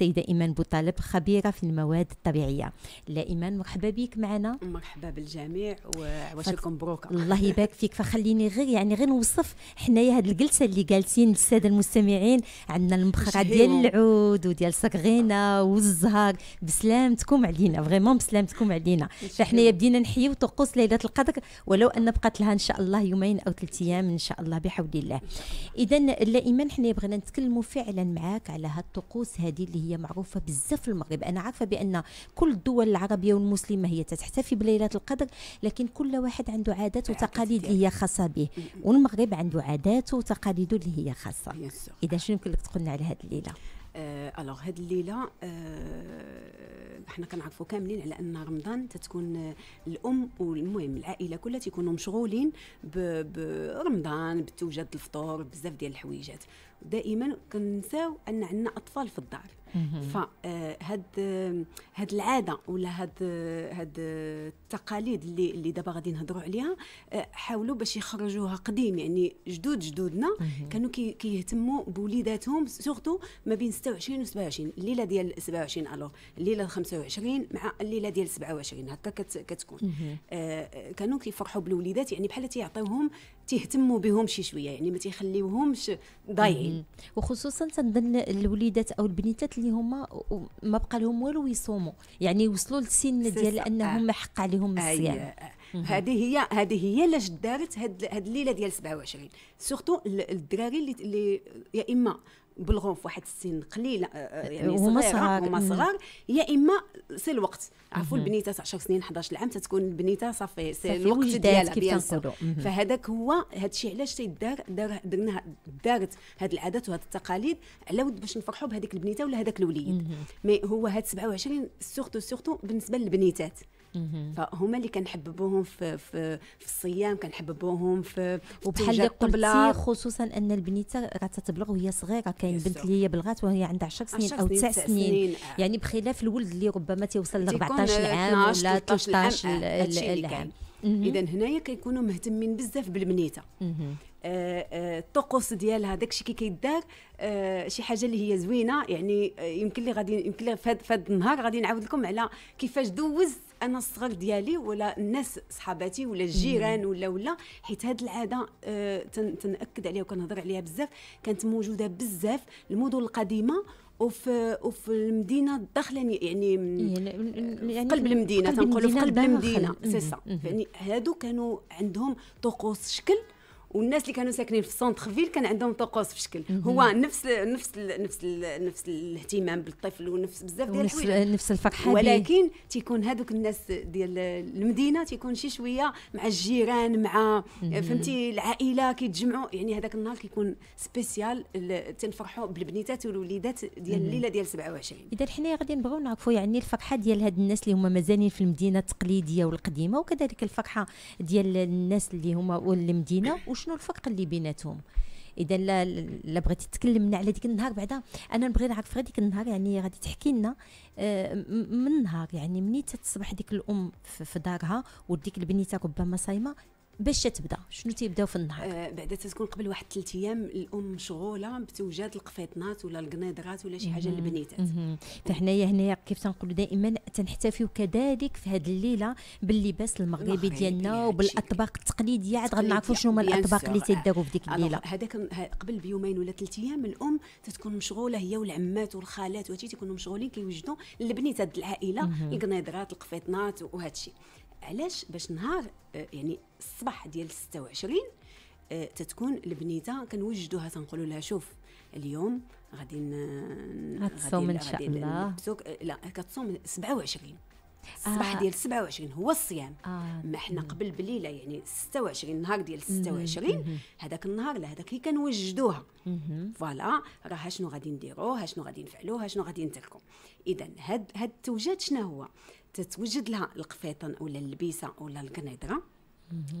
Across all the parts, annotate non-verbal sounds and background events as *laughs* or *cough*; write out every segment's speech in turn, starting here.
السيده ايمان بوطالب خبيره في المواد الطبيعيه لا ايمان مرحبا بك معنا مرحبا بالجميع وعواشركم مبروكه الله يبارك فيك فخليني غير يعني غير نوصف حنايا هاد الجلسه اللي جالسين الساده المستمعين عندنا المبخره ديال العود وديال الصقغينه والزهر بسلامتكم علينا فريمون بسلامتكم علينا فحنايا بدينا نحيو طقوس ليله القدر ولو ان بقات لها ان شاء الله يومين او ثلاث ايام ان شاء الله بحول الله اذا لا ايمان حنا بغينا نتكلموا فعلا معاك على هاد الطقوس هذه اللي هي معروفه بزاف في المغرب انا عارفه بان كل الدول العربيه والمسلمه هي تحتفي بليله القدر لكن كل واحد عنده عادات وتقاليد اللي هي خاصه به والمغرب عنده عادات وتقاليد اللي هي خاصه اذا شنو يمكن لك تقولنا على هذه الليله آه، الوغ هاد الليله أه حنا كنعرفوا كاملين على ان رمضان تتكون آه، الام والمهم العائله كلها تيكونوا مشغولين برمضان بتوجد الفطور بزاف ديال الحويجات دائما كنساو ان عندنا اطفال في الدار فهاد آه، هاد العاده ولا هاد هاد التقاليد اللي اللي دابا غادي نهضروا عليها آه، حاولوا باش يخرجوها قديم يعني جدود جدودنا كانوا كيهتموا كي بوليداتهم سورتو ما بين 26 و 27 الليله ديال 27 الو الليله 25 مع الليله ديال 27 هكا كتكون آه،, آه كانوا كيفرحوا بالوليدات يعني بحال تيعطيوهم تيهتموا بهم شي شويه يعني ما تيخليوهمش ضايعين وخصوصا تنظن الوليدات او البنيتات اللي هما ما بقى لهم والو يصوموا يعني وصلوا للسن ديال انهم حق عليهم الصيام هذه هي هذه هي علاش دارت هاد, هاد الليله ديال 27 سورتو الدراري اللي يا اما بلغون في واحد السن قليل آه، آه، يعني هما صغار هما صغار يا اما سي الوقت عرفوا البنيته تاع 10 سنين 11 عام تتكون البنيته صافي سي الوقت ديالها كيف تنقولوا فهذاك هو هذا الشيء علاش تيدار درنا دارت هذه العادات وهذه التقاليد على ود باش نفرحوا بهذيك البنيته ولا هذاك الوليد مي هو هاد 27 سورتو سورتو بالنسبه للبنيتات فهم اللي كنحببوهم في, في في الصيام كنحببوهم في وبحال اللي قلتي خصوصا ان البنيته كتتبلغ وهي صغيره كاين بنت اللي هي بلغات وهي عندها 10 سنين او 9 سنين, سنين. آه. يعني بخلاف الولد اللي ربما تيوصل ل 14 عام ولا 13 عام اذا هنايا كيكونوا مهتمين بزاف بالبنيته آه، آه، الطقوس ديالها داك الشيء كي كيدار آه، شي حاجه اللي هي زوينه يعني يمكن لي غادي يمكن لي في هذا النهار غادي نعاود لكم على كيفاش دوزت انا الصغر ديالي ولا الناس صحاباتي ولا الجيران ولا ولا حيت هاد العاده آه تنأكد عليها وكنهضر عليها بزاف كانت موجوده بزاف المدن القديمه وفي وفي المدينه الداخلانيه يعني, إيه، يعني قلب المدينه تنقولوا في قلب المدينه سي يعني هادو كانوا عندهم طقوس شكل والناس اللي كانوا ساكنين في السونتر فيل كان عندهم طقوس في شكل هو نفس نفس نفس نفس الاهتمام بالطفل ونفس بزاف ديال نفس نفس الفرحه ولكن تيكون هذوك الناس ديال المدينه تيكون شي شويه مع الجيران مع فهمتي العائله كيتجمعوا يعني هذاك النهار كيكون سبيسيال تنفرحوا بالبنيتات والوليدات ديال الليله ديال 27 اذا حنا غادي نبغيو نعرفوا يعني الفرحه ديال هاد الناس اللي هما مازالين في المدينه التقليديه والقديمه وكذلك الفرحه ديال الناس اللي هما والمدينه *coughs* وش شنو الفرق اللي بيناتهم اذا لا, لا بغيتي تكلمنا على ديك النهار بعدا انا نبغي نعرف غير ديك النهار يعني غادي تحكي لنا آه، من نهار يعني منين تتصبح ديك الام في دارها وديك البنيته ربما صايمه باش تبدا شنو تيبداو في النهار أه، بعدا تتكون قبل واحد ثلاث ايام الام مشغوله بتوجاد القفيطنات ولا القنيدرات ولا شي حاجه للبنيتات فحنايا هنايا كيف تنقولوا دائما تنحتفيو كذلك في هذه الليله باللباس المغربي ديالنا يعني وبالاطباق التقليديه عاد غنعرفوا شنو هما الاطباق اللي تيداروا في ديك أه، الليله أه، هذاك قبل بيومين ولا ثلاث ايام الام تتكون مشغوله هي والعمات والخالات وهادشي تيكونوا مشغولين كيوجدوا لبنيتات العائله القنيدرات القفيطنات وهادشي علاش باش نهار آه، يعني الصباح ديال 26 آه، تتكون البنيته كنوجدوها تنقولوا لها شوف اليوم غادي غتصوم ان شاء الله آه، لا كتصوم 27 الصباح آه. ديال 27 هو الصيام آه. ما حنا قبل بليله يعني 26 النهار ديال 26 هذاك النهار لهذاك اللي كنوجدوها فوالا راه شنو غادي نديروا شنو غادي نفعلوا شنو غادي نتركو اذا هاد هاد شنو هو تتوجد لها القفيطان ولا اللبيسه ولا الكنيدره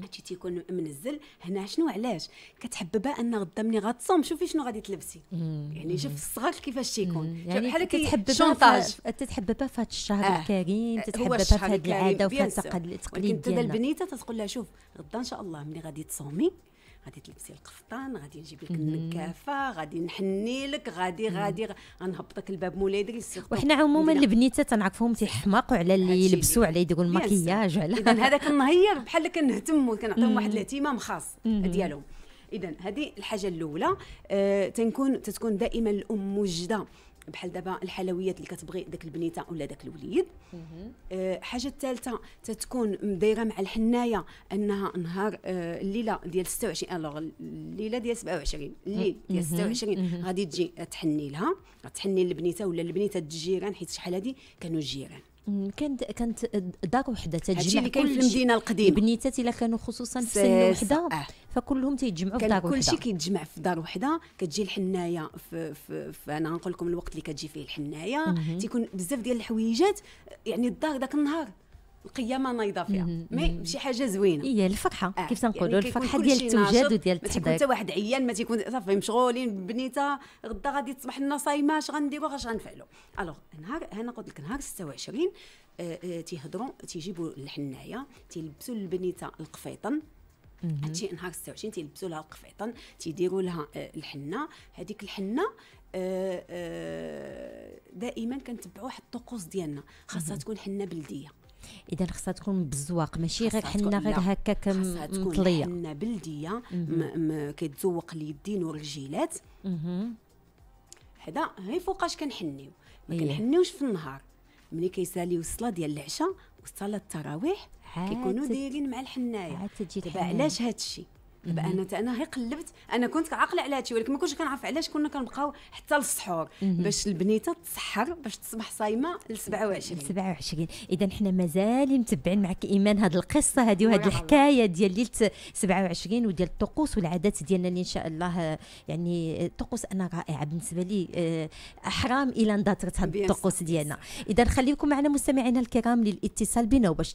هادشي تيكون منزل هنا شنو علاش كتحببها ان غدا ملي غتصوم شوفي شنو غادي تلبسي يعني شوف الصغار كيفاش تيكون يعني بحال كتحببها شونطاج تتحببها في هذا الشهر آه. الكريم تتحببها في هذه العاده وفي هذا التقليد ديالنا البنيته تتقول لها شوف غدا ان شاء الله ملي غادي تصومي غادي تلبسي القفطان غادي نجيب لك النكافه غادي نحني لك غادي غادي غنهبطك الباب مولاي داك وحنا عموما البنيتات تنعرفوهم تيحماقوا على اللي يلبسوا على يديروا المكياج على اذا هذاك *laughs* النهير بحال كنهتموا كنعطيهم واحد الاهتمام خاص ديالهم اذا هذه الحاجه الاولى آه تنكون تتكون دائما الام موجده بحال دابا الحلويات اللي كتبغي داك البنيته ولا داك الوليد آه حاجه الثالثه تتكون دايره مع الحنايه انها نهار آه الليله ديال 26 الوغ آه، الليله ديال 27 الليل ديال 26 غادي تجي تحني لها تحني للبنيته ولا البنيته الجيران حيت شحال هذه كانوا الجيران كانت كانت دار وحده تجمع كل كاين في المدينه القديمه بنيتات الا كانوا خصوصا في سن وحده آه. فكلهم تيتجمعوا في دار وحده كل شيء كيتجمع في دار وحده كتجي الحنايه في, في, في انا نقول لكم الوقت اللي كتجي فيه الحنايه تيكون بزاف ديال الحويجات يعني الدار ذاك النهار القيامه نايضه فيها مي شي حاجه زوينه هي الفرحه آه. كيف تنقولوا يعني الفرحه ديال التوجد وديال التحضير ما حتى واحد عيان ما تيكون صافي مشغولين بنيته غدا غادي تصبح لنا صايمه اش غنديروا اش غنفعلوا الوغ نهار انا قلت لك نهار 26 آه، آه، تيهضروا تيجيبوا الحنايه تيلبسوا البنيته القفيطن هادشي نهار 26 تيلبسوا لها القفيطن تيديروا لها آه، الحنه هذيك الحنه دائما كنتبعوا واحد الطقوس ديالنا خاصها تكون حنه بلديه اذا خصها تكون بالزواق ماشي غير حنا غير هكاك مطليه حنا بلديه كيتزوق اليدين والرجيلات هذا غير فوقاش كنحنيو ما إيه. كنحنيوش في النهار ملي كيساليو الصلاه ديال العشاء وصلاه التراويح كيكونوا دايرين مع الحنايه دابا علاش الشيء دابا انا حتى انا غير قلبت انا كنت عاقله على هادشي ولكن ما كنتش كنعرف علاش كنا كنبقاو حتى للسحور باش البنيته تسحر باش تصبح صايمه ل 27 27 اذا حنا مازال متبعين معك ايمان هاد القصه هادي وهاد الحكايه ديال ليله 27 وديال الطقوس والعادات ديالنا اللي ان شاء الله يعني الطقوس انا رائعه بالنسبه لي آه، احرام الى اندثرت هاد الطقوس ديالنا اذا خليكم معنا مستمعينا الكرام للاتصال بنا وباش